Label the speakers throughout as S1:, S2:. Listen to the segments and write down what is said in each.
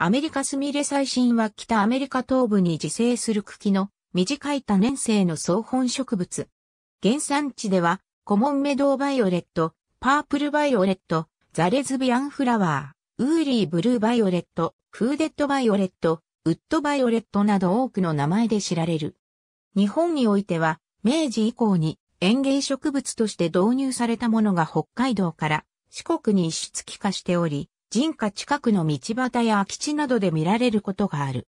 S1: アメリカスミレ最新は北アメリカ東部に自生する茎の短い多年生の総本植物。原産地ではコモンメドウバイオレット、パープルバイオレット、ザレズビアンフラワー、ウーリーブルーバイオレット、フーデッドバイオレット、ウッドバイオレットなど多くの名前で知られる。日本においては明治以降に園芸植物として導入されたものが北海道から四国に一出帰化しており、人家近くの道端や空き地などで見られることがある。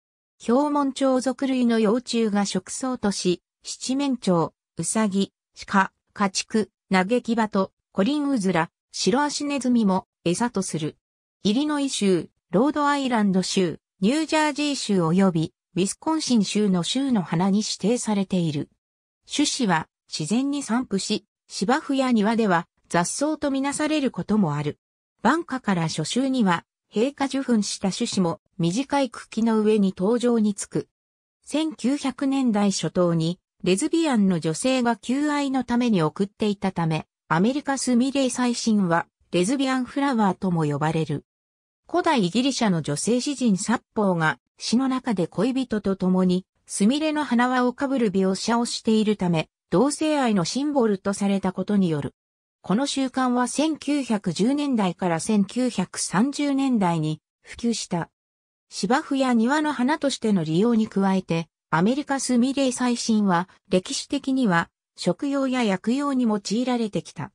S1: 氷門鳥属類の幼虫が食草とし、七面鳥、ウサギ、鹿、家畜、嘆き場と、コリンウズラ、白足ネズミも餌とする。イリノイ州、ロードアイランド州、ニュージャージー州及びウィスコンシン州の州の花に指定されている。種子は自然に散布し、芝生や庭では雑草とみなされることもある。万夏から初秋には、陛下受粉した種子も短い茎の上に登場につく。1900年代初頭に、レズビアンの女性が求愛のために送っていたため、アメリカスミレイ最新は、レズビアンフラワーとも呼ばれる。古代ギリシャの女性詩人サッポーが、詩の中で恋人と共に、スミレの花輪をかぶる描写をしているため、同性愛のシンボルとされたことによる。この習慣は1910年代から1930年代に普及した。芝生や庭の花としての利用に加えて、アメリカスミレイ最新は歴史的には食用や薬用に用いられてきた。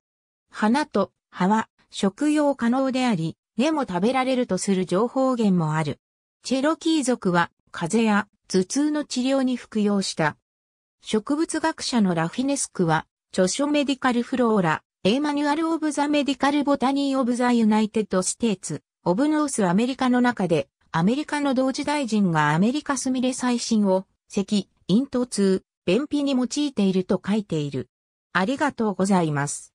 S1: 花と葉は食用可能であり、根も食べられるとする情報源もある。チェロキー族は風邪や頭痛の治療に服用した。植物学者のラフィネスクは、著書メディカルフローラ、A Manual of the Medical Botany of the United States of North アメリカの中で、アメリカの同時大臣がアメリカスミレ最新を、咳、咽頭痛、便秘に用いていると書いている。ありがとうございます。